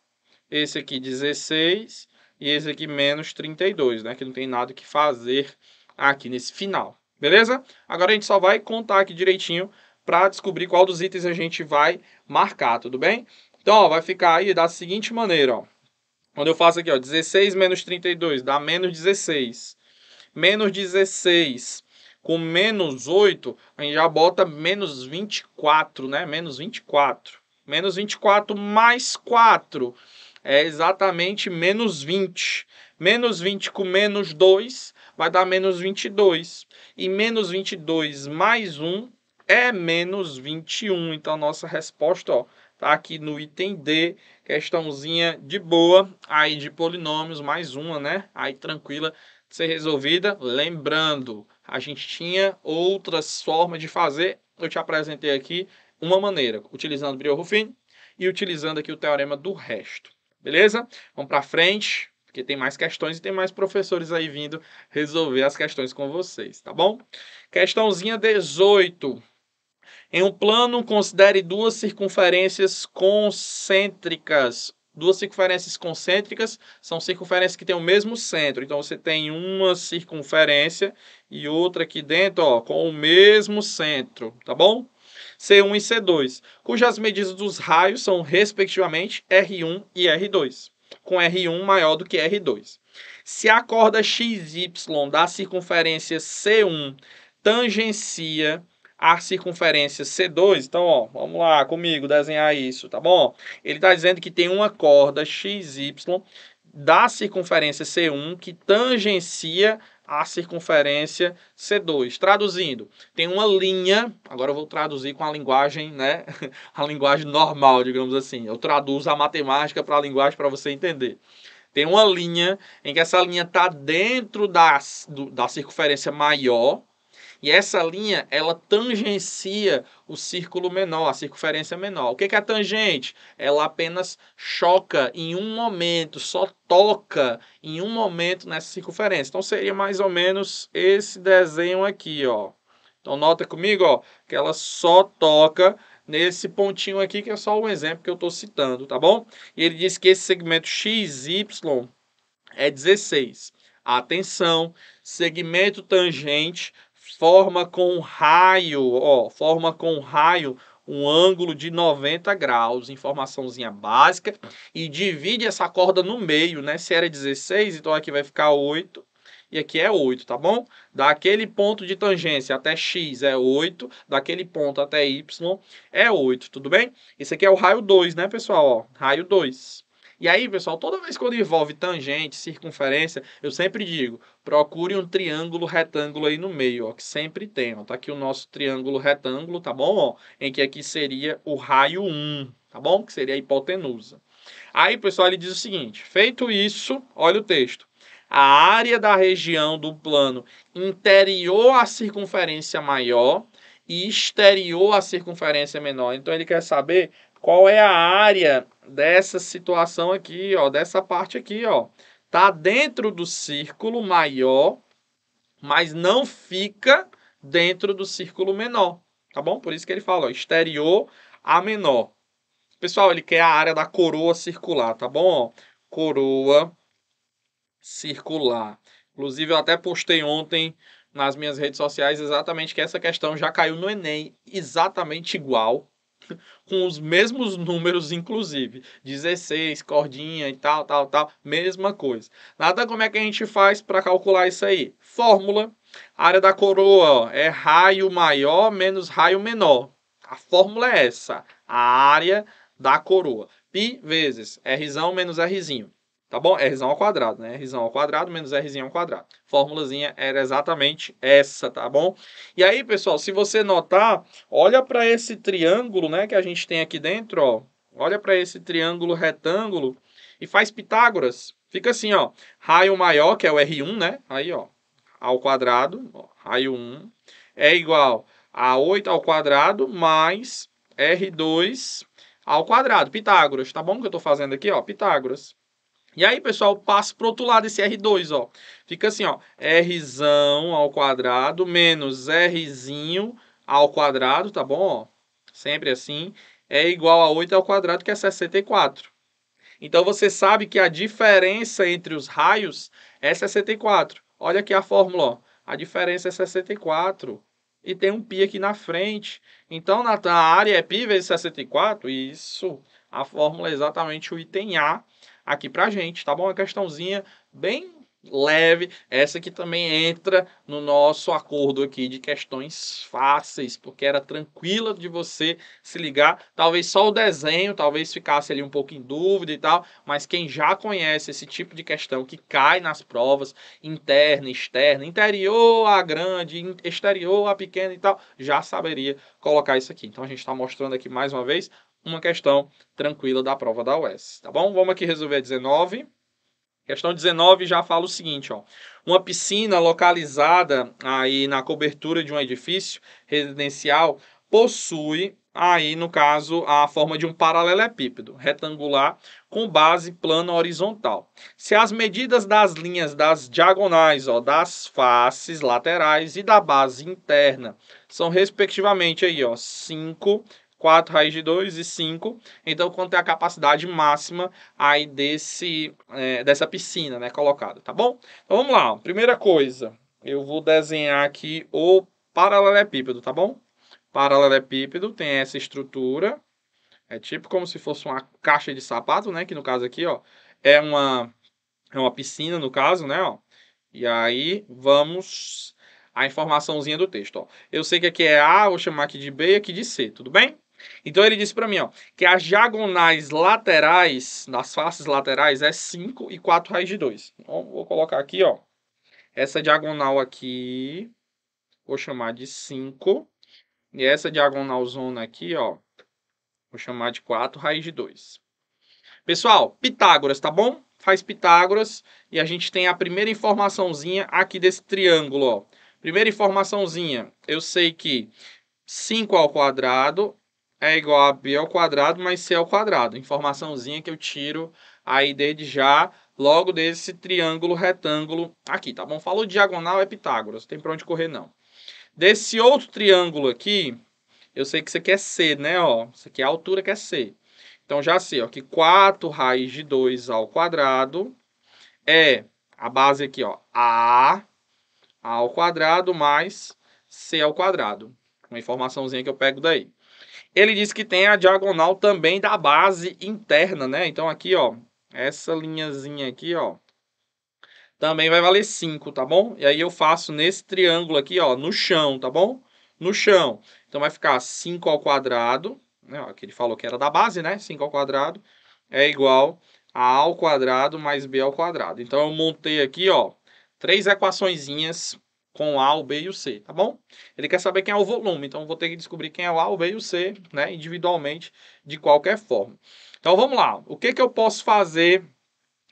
[SPEAKER 1] esse aqui 16 e esse aqui menos 32, né? Que não tem nada que fazer aqui nesse final, beleza? Agora a gente só vai contar aqui direitinho para descobrir qual dos itens a gente vai marcar, tudo bem? Então, ó, vai ficar aí da seguinte maneira, ó. Quando eu faço aqui, ó, 16 menos 32 dá menos 16. Menos 16 com menos 8, a gente já bota menos 24, né? Menos 24. Menos 24 mais 4 é exatamente menos 20. Menos 20 com menos 2 vai dar menos 22. E menos 22 mais 1 é menos 21. Então, a nossa resposta está aqui no item D, questãozinha de boa, aí de polinômios, mais uma, né? Aí tranquila de ser resolvida. Lembrando, a gente tinha outras formas de fazer, eu te apresentei aqui uma maneira, utilizando Briot-Ruffini e utilizando aqui o teorema do resto. Beleza? Vamos para frente, porque tem mais questões e tem mais professores aí vindo resolver as questões com vocês, tá bom? Questãozinha 18. Em um plano, considere duas circunferências concêntricas. Duas circunferências concêntricas são circunferências que têm o mesmo centro. Então, você tem uma circunferência e outra aqui dentro, ó, com o mesmo centro, tá bom? C1 e C2, cujas medidas dos raios são, respectivamente, R1 e R2, com R1 maior do que R2. Se a corda XY da circunferência C1 tangencia a circunferência C2, então, ó, vamos lá comigo desenhar isso, tá bom? Ele está dizendo que tem uma corda XY da circunferência C1 que tangencia a circunferência C2. Traduzindo, tem uma linha, agora eu vou traduzir com a linguagem, né? [laughs] A linguagem normal, digamos assim. Eu traduzo a matemática para a linguagem para você entender. Tem uma linha em que essa linha está dentro das, do, da circunferência maior, e essa linha, ela tangencia o círculo menor, a circunferência menor. O que é a tangente? Ela apenas choca em um momento, só toca em um momento nessa circunferência. Então seria mais ou menos esse desenho aqui, ó. Então nota comigo, ó, que ela só toca nesse pontinho aqui, que é só um exemplo que eu estou citando, tá bom? E ele diz que esse segmento XY é 16. Atenção, segmento tangente forma com raio, ó, forma com raio um ângulo de 90 graus, informaçãozinha básica, e divide essa corda no meio, né? Se era 16, então aqui vai ficar 8 e aqui é 8, tá bom? Daquele ponto de tangência até x é 8, daquele ponto até y é 8, tudo bem? Esse aqui é o raio 2, né, pessoal? Ó, raio 2. E aí, pessoal, toda vez quando envolve tangente, circunferência, eu sempre digo, procure um triângulo retângulo aí no meio, ó, que sempre tem, ó. Tá aqui o nosso triângulo retângulo, tá bom? Ó, em que aqui seria o raio 1, tá bom? Que seria a hipotenusa. Aí, pessoal, ele diz o seguinte: feito isso, olha o texto. A área da região do plano interior à circunferência maior e exterior à circunferência menor. Então, ele quer saber qual é a área dessa situação aqui, ó, dessa parte aqui, ó. Tá dentro do círculo maior, mas não fica dentro do círculo menor, tá bom? Por isso que ele fala, ó, exterior a menor. Pessoal, ele quer a área da coroa circular, tá bom? Coroa circular. Inclusive, eu até postei ontem nas minhas redes sociais exatamente que essa questão já caiu no Enem, exatamente igual, [laughs] com os mesmos números, inclusive. 16, cordinha e tal, tal, tal, mesma coisa. Nada como é que a gente faz para calcular isso aí? Fórmula, área da coroa ó, é raio maior menos raio menor. A fórmula é essa, a área da coroa. Pi vezes Rzão menos Rzinho. Tá bom? R ao quadrado, né? R ao quadrado menos R ao quadrado. Fórmulazinha era exatamente essa, tá bom? E aí, pessoal, se você notar, olha para esse triângulo, né, que a gente tem aqui dentro, ó. Olha para esse triângulo retângulo e faz Pitágoras. Fica assim, ó. Raio maior, que é o R1, né? Aí, ó. Ao quadrado, ó, raio 1, é igual a 8 ao quadrado mais R2 ao quadrado. Pitágoras, tá bom? que eu tô fazendo aqui, ó. Pitágoras. E aí, pessoal, passo para outro lado esse R2, ó. Fica assim, ó, R ao quadrado menos R ao quadrado, tá bom? Ó, sempre assim, é igual a 8 ao quadrado, que é 64. Então, você sabe que a diferença entre os raios é 64. Olha aqui a fórmula, ó. A diferença é 64 e tem um π aqui na frente. Então, na, área é π vezes 64, isso. A fórmula é exatamente o item A aqui pra gente, tá bom? Uma questãozinha bem leve, essa que também entra no nosso acordo aqui de questões fáceis, porque era tranquila de você se ligar. Talvez só o desenho, talvez ficasse ali um pouco em dúvida e tal, mas quem já conhece esse tipo de questão que cai nas provas interna, externa, interior a grande, exterior a pequena e tal, já saberia colocar isso aqui. Então a gente está mostrando aqui mais uma vez uma questão tranquila da prova da UES, tá bom? Vamos aqui resolver a 19. Questão 19 já fala o seguinte, ó. Uma piscina localizada aí na cobertura de um edifício residencial possui aí, no caso, a forma de um paralelepípedo retangular com base plana horizontal. Se as medidas das linhas das diagonais, ó, das faces laterais e da base interna são respectivamente aí, ó, 5 4 raiz de 2 e 5. Então, quanto é a capacidade máxima aí desse, é, dessa piscina, né, colocada, tá bom? Então, vamos lá. Primeira coisa, eu vou desenhar aqui o paralelepípedo, tá bom? Paralelepípedo tem essa estrutura. É tipo como se fosse uma caixa de sapato, né? Que no caso aqui, ó, é uma, é uma piscina, no caso, né? Ó. E aí, vamos a informaçãozinha do texto. Ó. Eu sei que aqui é A, vou chamar aqui de B e aqui de C, tudo bem? Então ele disse para mim, ó, que as diagonais laterais, nas faces laterais, é 5 e 4 raiz de 2. Então, vou colocar aqui, ó, essa diagonal aqui, vou chamar de 5. E essa diagonal zona aqui, ó, vou chamar de 4 raiz de 2. Pessoal, Pitágoras, tá bom? Faz Pitágoras e a gente tem a primeira informaçãozinha aqui desse triângulo, ó. Primeira informaçãozinha, eu sei que 5 ao quadrado é igual a b ao quadrado mais c ao quadrado. Informaçãozinha que eu tiro aí desde já, logo desse triângulo retângulo aqui, tá bom? Falou diagonal é Pitágoras, não tem pra onde correr não. Desse outro triângulo aqui, eu sei que isso aqui é c, né, ó? Isso aqui é a altura que é c. Então já sei, ó, que 4 raiz de 2 ao quadrado é a base aqui, ó, a ao quadrado mais c ao quadrado. Uma informaçãozinha que eu pego daí. Ele diz que tem a diagonal também da base interna, né? Então aqui, ó, essa linhazinha aqui, ó, também vai valer 5, tá bom? E aí eu faço nesse triângulo aqui, ó, no chão, tá bom? No chão. Então vai ficar 5 ao quadrado, né? Ó, que ele falou que era da base, né? 5 ao quadrado é igual a A ao quadrado mais B ao quadrado. Então eu montei aqui, ó, três equaçõezinhas com o A, o B e o C, tá bom? Ele quer saber quem é o volume, então vou ter que descobrir quem é o A, o B e o C, né, individualmente, de qualquer forma. Então vamos lá, o que, que eu posso fazer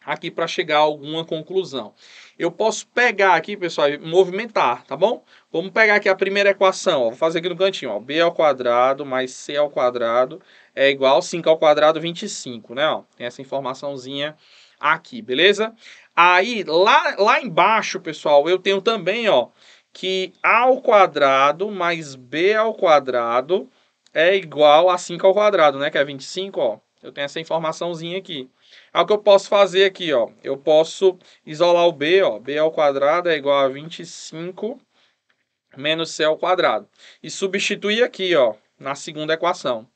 [SPEAKER 1] aqui para chegar a alguma conclusão? Eu posso pegar aqui, pessoal, e movimentar, tá bom? Vamos pegar aqui a primeira equação, ó, vou fazer aqui no cantinho, ó, B ao quadrado mais C ao quadrado é igual a 5 ao quadrado 25, né, ó, tem essa informaçãozinha aqui aqui, beleza? Aí, lá, lá embaixo, pessoal, eu tenho também, ó, que a ao quadrado mais b ao quadrado é igual a 5 ao quadrado, né? Que é 25, ó. Eu tenho essa informaçãozinha aqui. É o que eu posso fazer aqui, ó. Eu posso isolar o b, ó. b ao quadrado é igual a 25 menos c ao quadrado. E substituir aqui, ó, na segunda equação.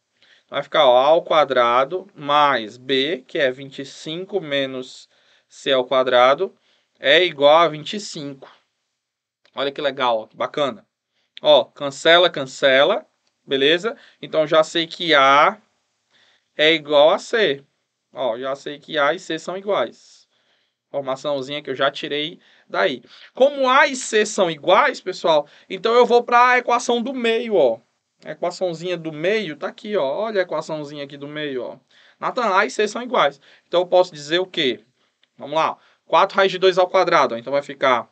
[SPEAKER 1] Vai ficar ó, a ao quadrado mais b, que é 25 menos c ao quadrado, é igual a 25. Olha que legal, ó, que bacana. Ó, cancela, cancela, beleza? Então já sei que a é igual a c. Ó, já sei que a e c são iguais. Formaçãozinha que eu já tirei daí. Como a e c são iguais, pessoal, então eu vou para a equação do meio, ó. A equaçãozinha do meio tá aqui, ó. Olha a equaçãozinha aqui do meio, ó. Nathan, A e C são iguais. Então eu posso dizer o quê? Vamos lá. 4 raiz de 2 ao quadrado. Então vai ficar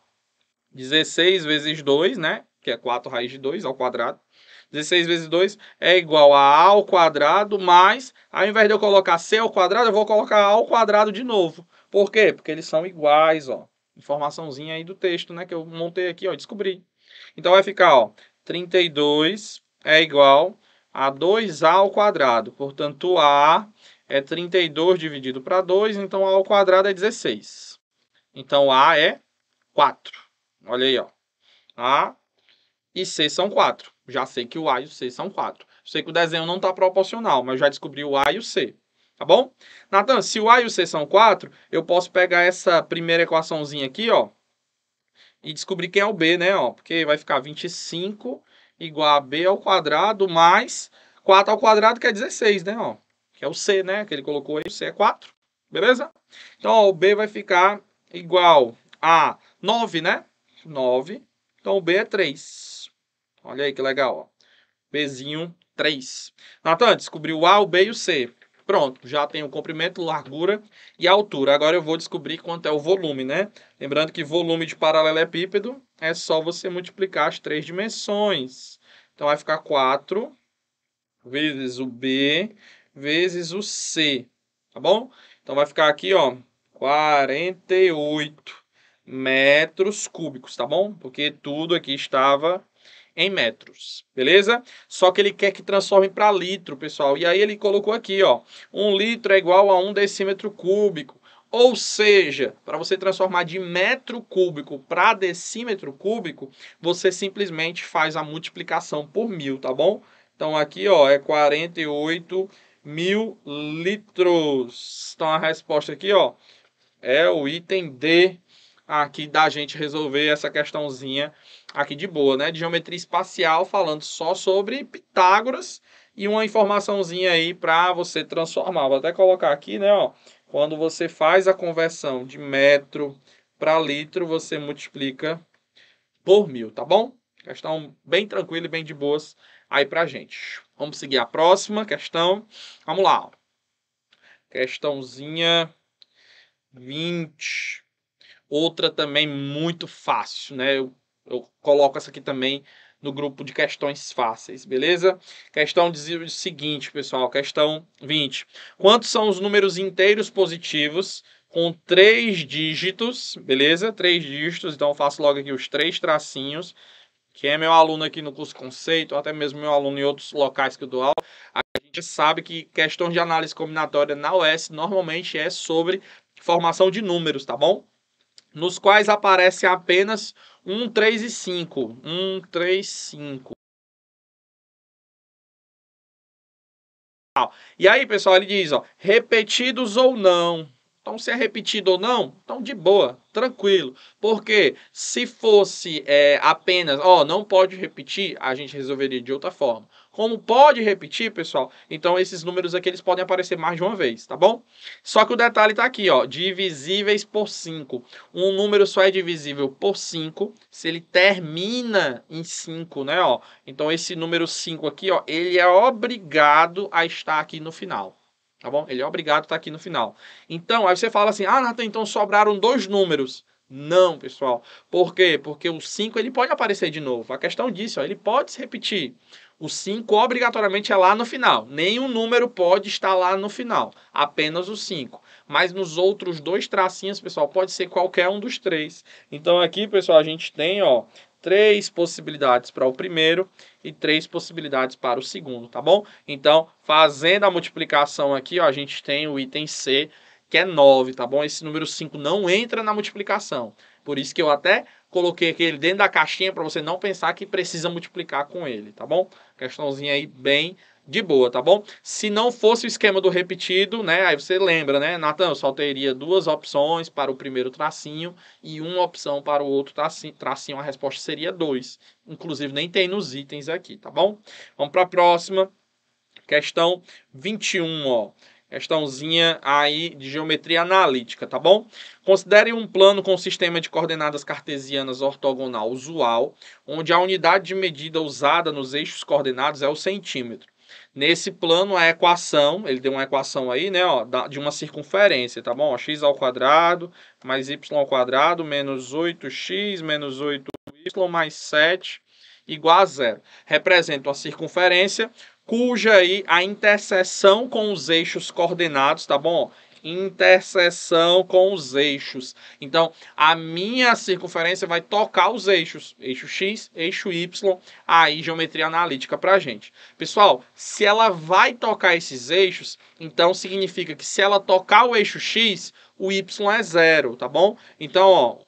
[SPEAKER 1] 16 vezes 2, né? Que é 4 raiz de 2 ao quadrado. 16 vezes 2 é igual a A ao quadrado mais, ao invés de eu colocar C ao quadrado, eu vou colocar A ao quadrado de novo. Por quê? Porque eles são iguais, ó. Informaçãozinha aí do texto, né? Que eu montei aqui, ó, descobri. Então vai ficar, ó, 32 é igual a 2A ao quadrado. Portanto, A é 32 dividido para 2, então A ao quadrado é 16. Então, A é 4. Olha aí, ó. A e C são 4. Já sei que o A e o C são 4. Sei que o desenho não está proporcional, mas já descobri o A e o C. Tá bom? Natan, se o A e o C são 4, eu posso pegar essa primeira equaçãozinha aqui, ó. E descobrir quem é o B, né? Ó, porque vai ficar 25 igual a b ao quadrado mais 4 ao quadrado, que é 16, né? Ó, que é o c, né? Que ele colocou aí, o c é 4. Beleza? Então, ó, o b vai ficar igual a 9, né? 9. Então, o b é 3. Olha aí que legal, ó. Bzinho 3. Natan, descobriu o A, o B e o C. Pronto, já tem o comprimento, largura e altura. Agora eu vou descobrir quanto é o volume, né? Lembrando que volume de paralelepípedo é só você multiplicar as três dimensões. Então vai ficar 4 vezes o B vezes o C, tá bom? Então vai ficar aqui, ó, 48 metros cúbicos, tá bom? Porque tudo aqui estava em metros, beleza? Só que ele quer que transforme para litro, pessoal. E aí ele colocou aqui, ó, um litro é igual a um decímetro cúbico. Ou seja, para você transformar de metro cúbico para decímetro cúbico, você simplesmente faz a multiplicação por mil, tá bom? Então aqui ó, é 48 mil litros. Então a resposta aqui ó, é o item D aqui da gente resolver essa questãozinha aqui de boa, né? De geometria espacial, falando só sobre Pitágoras e uma informaçãozinha aí para você transformar. Vou até colocar aqui, né? Ó, quando você faz a conversão de metro para litro, você multiplica por mil, tá bom? Questão bem tranquila e bem de boas aí para gente. Vamos seguir a próxima questão. Vamos lá. Questãozinha 20. Outra também muito fácil, né? Eu, eu coloco essa aqui também no grupo de questões fáceis, beleza? Questão o seguinte, pessoal, questão 20. Quantos são os números inteiros positivos com três dígitos, beleza? Três dígitos, então eu faço logo aqui os três tracinhos. Quem é meu aluno aqui no curso Conceito, ou até mesmo meu aluno em outros locais que eu dou aula, a gente sabe que questão de análise combinatória na UES normalmente é sobre formação de números, tá bom? nos quais aparece apenas 1, 3 e 5. 1, 3, 5. E aí, pessoal, ele diz, ó, repetidos ou não, então, se é repetido ou não, então de boa, tranquilo. Porque se fosse é, apenas, ó, não pode repetir, a gente resolveria de outra forma. Como pode repetir, pessoal, então esses números aqui eles podem aparecer mais de uma vez, tá bom? Só que o detalhe está aqui, ó, divisíveis por 5. Um número só é divisível por 5 se ele termina em 5, né, ó. Então esse número 5 aqui, ó, ele é obrigado a estar aqui no final tá bom? Ele é obrigado a estar tá aqui no final. Então, aí você fala assim, ah, Nathan, então sobraram dois números. Não, pessoal. Por quê? Porque o 5 ele pode aparecer de novo. A questão disso, ó, ele pode se repetir. O 5 obrigatoriamente é lá no final. Nenhum número pode estar lá no final. Apenas o 5. Mas nos outros dois tracinhos, pessoal, pode ser qualquer um dos três. Então aqui, pessoal, a gente tem ó, três possibilidades para o primeiro e três possibilidades para o segundo, tá bom? Então, fazendo a multiplicação aqui, ó, a gente tem o item C, que é 9, tá bom? Esse número 5 não entra na multiplicação. Por isso que eu até coloquei aqui ele dentro da caixinha para você não pensar que precisa multiplicar com ele, tá bom? Questãozinha aí bem de boa, tá bom? Se não fosse o esquema do repetido, né? Aí você lembra, né? Natan, eu só teria duas opções para o primeiro tracinho e uma opção para o outro tracinho. tracinho a resposta seria dois. Inclusive, nem tem nos itens aqui, tá bom? Vamos para a próxima. Questão 21, ó. Questãozinha aí de geometria analítica, tá bom? Considere um plano com sistema de coordenadas cartesianas ortogonal usual, onde a unidade de medida usada nos eixos coordenados é o centímetro. Nesse plano, a equação, ele deu uma equação aí, né, ó, de uma circunferência, tá bom? x ao quadrado mais y ao quadrado menos 8x menos 8y mais 7 igual a zero. Representa uma circunferência cuja aí a interseção com os eixos coordenados, tá bom? interseção com os eixos. Então, a minha circunferência vai tocar os eixos, eixo X, eixo Y, aí geometria analítica para gente. Pessoal, se ela vai tocar esses eixos, então significa que se ela tocar o eixo X, o Y é zero, tá bom? Então, ó,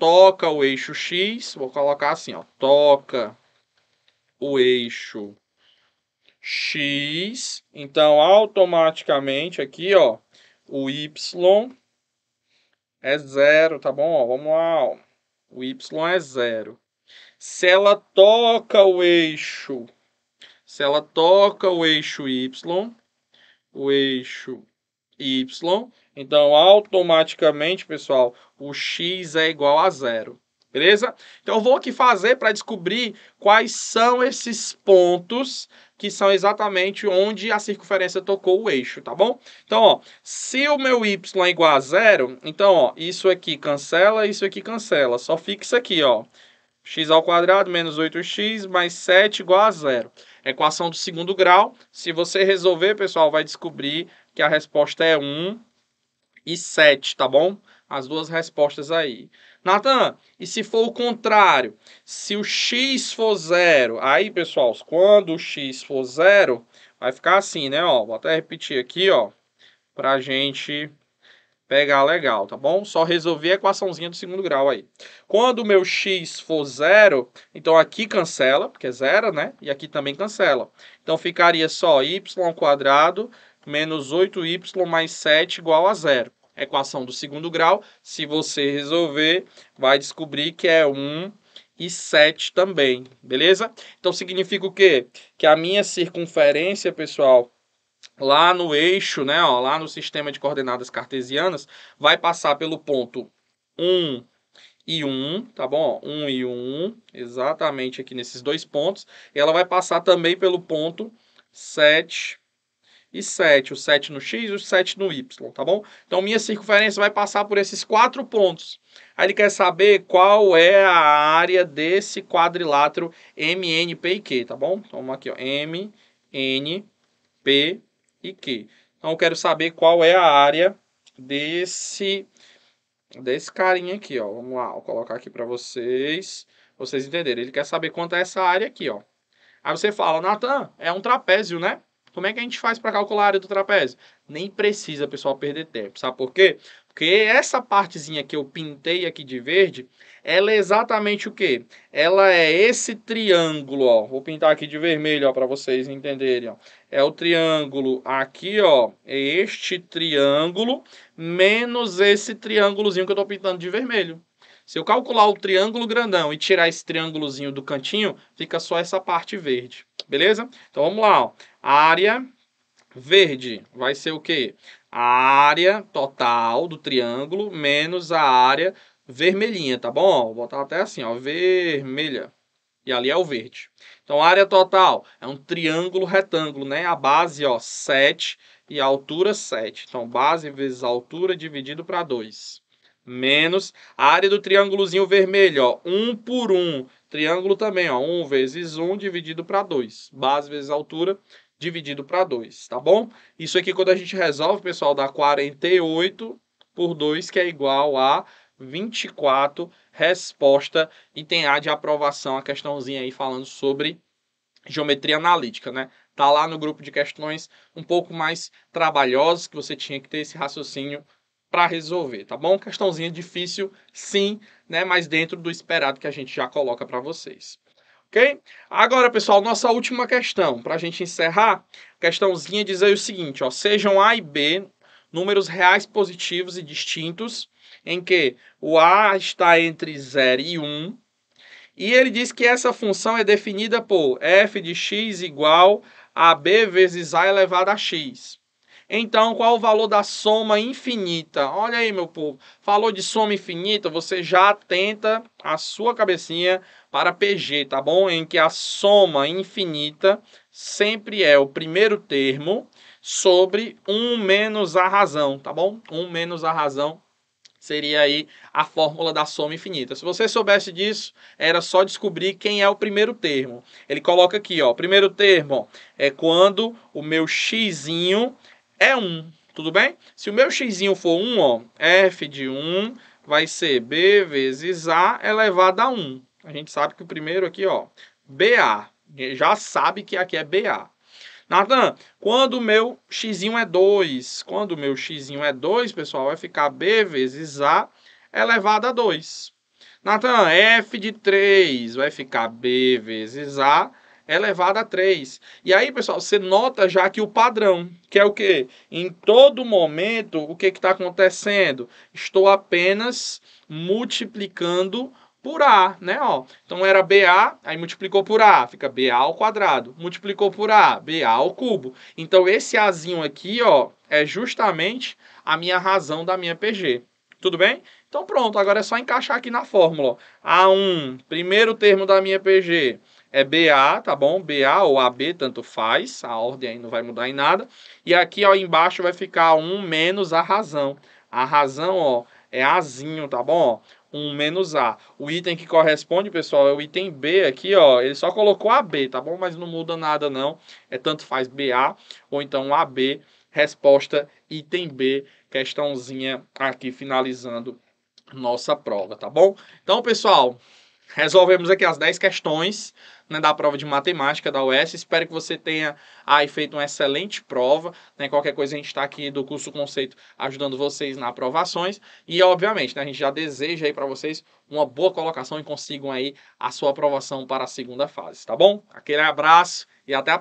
[SPEAKER 1] toca o eixo X, vou colocar assim, ó, toca o eixo X, então automaticamente aqui, ó, o y é zero, tá bom? Ó, vamos lá. Ó. O y é zero. Se ela toca o eixo, se ela toca o eixo y, o eixo y, então automaticamente, pessoal, o x é igual a zero. Beleza? Então eu vou aqui fazer para descobrir quais são esses pontos que são exatamente onde a circunferência tocou o eixo, tá bom? Então, ó, se o meu y é igual a zero, então, ó, isso aqui cancela, isso aqui cancela. Só fica isso aqui, ó. x ao quadrado menos 8x mais 7 igual a zero. Equação do segundo grau. Se você resolver, pessoal, vai descobrir que a resposta é 1 e 7, tá bom? As duas respostas aí. Natan, e se for o contrário? Se o x for zero, aí, pessoal, quando o x for zero, vai ficar assim, né? Ó, vou até repetir aqui, ó, pra gente pegar legal, tá bom? Só resolver a equaçãozinha do segundo grau aí. Quando o meu x for zero, então aqui cancela, porque é zero, né? E aqui também cancela. Então ficaria só y menos 8y mais 7 igual a zero equação do segundo grau. Se você resolver, vai descobrir que é 1 e 7 também, beleza? Então significa o quê? Que a minha circunferência, pessoal, lá no eixo, né, ó, lá no sistema de coordenadas cartesianas, vai passar pelo ponto 1 e 1, tá bom? 1 e 1, exatamente aqui nesses dois pontos. E ela vai passar também pelo ponto 7 e 7. O 7 no x e o 7 no y, tá bom? Então, minha circunferência vai passar por esses quatro pontos. Aí ele quer saber qual é a área desse quadrilátero MNPQ e Q, tá bom? Então, aqui, ó, M, N, P e Q. Então, eu quero saber qual é a área desse, desse carinha aqui, ó. Vamos lá, vou colocar aqui para vocês, vocês entenderem. Ele quer saber quanto é essa área aqui, ó. Aí você fala, Natan, é um trapézio, né? Como é que a gente faz para calcular a área do trapézio? Nem precisa, pessoal, perder tempo. Sabe por quê? Porque essa partezinha que eu pintei aqui de verde, ela é exatamente o quê? Ela é esse triângulo, ó. Vou pintar aqui de vermelho, ó, para vocês entenderem, ó. É o triângulo aqui, ó. É este triângulo menos esse triângulozinho que eu estou pintando de vermelho. Se eu calcular o triângulo grandão e tirar esse triângulozinho do cantinho, fica só essa parte verde, beleza? Então vamos lá, ó área verde vai ser o quê? A área total do triângulo menos a área vermelhinha, tá bom? Vou botar até assim, ó, vermelha. E ali é o verde. Então, área total é um triângulo retângulo, né? A base, ó, 7 e a altura 7. Então, base vezes altura dividido para 2. Menos a área do triângulozinho vermelho, ó, 1 por 1. Triângulo também, ó, 1 vezes 1 dividido para 2. Base vezes altura dividido para 2, tá bom? Isso aqui, quando a gente resolve, pessoal, dá 48 por 2, que é igual a 24 resposta. E tem A de aprovação, a questãozinha aí falando sobre geometria analítica, né? Tá lá no grupo de questões um pouco mais trabalhosas, que você tinha que ter esse raciocínio para resolver, tá bom? Questãozinha difícil, sim, né? Mas dentro do esperado que a gente já coloca para vocês. Ok? Agora, pessoal, nossa última questão, para a gente encerrar, a questãozinha diz aí o seguinte: ó, sejam A e B números reais positivos e distintos, em que o A está entre 0 e 1. Um, e ele diz que essa função é definida por f de x igual a b vezes a elevado a x. Então, qual o valor da soma infinita? Olha aí, meu povo. Falou de soma infinita, você já atenta a sua cabecinha para PG, tá bom? Em que a soma infinita sempre é o primeiro termo sobre 1 menos a razão, tá bom? 1 menos a razão seria aí a fórmula da soma infinita. Se você soubesse disso, era só descobrir quem é o primeiro termo. Ele coloca aqui, ó, primeiro termo é quando o meu x é 1, tudo bem? Se o meu x for 1, ó, f de 1 vai ser b vezes a elevado a 1. A gente sabe que o primeiro aqui, ó, BA. Já sabe que aqui é BA. Natan, quando o meu x é 2? Quando o meu x é 2, pessoal, vai ficar b vezes a elevado a 2. Natan, f de 3 vai ficar b vezes a elevado elevado a 3. E aí, pessoal, você nota já que o padrão, que é o que? Em todo momento, o que está acontecendo? Estou apenas multiplicando por A, né? Ó, então era BA, aí multiplicou por A, fica BA ao quadrado. Multiplicou por A, BA ao cubo. Então esse Azinho aqui, ó, é justamente a minha razão da minha PG. Tudo bem? Então pronto, agora é só encaixar aqui na fórmula. A1, primeiro termo da minha PG, é BA, tá bom? BA ou AB, tanto faz, a ordem aí não vai mudar em nada. E aqui, ó, embaixo vai ficar 1 menos a razão. A razão, ó, é Azinho, tá bom? 1 menos A. O item que corresponde, pessoal, é o item B aqui, ó. Ele só colocou AB, tá bom? Mas não muda nada, não. É tanto faz BA ou então AB. Resposta item B, questãozinha aqui finalizando nossa prova, tá bom? Então, pessoal, resolvemos aqui as 10 questões né, da prova de matemática da UES. Espero que você tenha aí feito uma excelente prova. Né? Qualquer coisa a gente está aqui do curso Conceito ajudando vocês na aprovações. E, obviamente, né, a gente já deseja aí para vocês uma boa colocação e consigam aí a sua aprovação para a segunda fase, tá bom? Aquele abraço e até a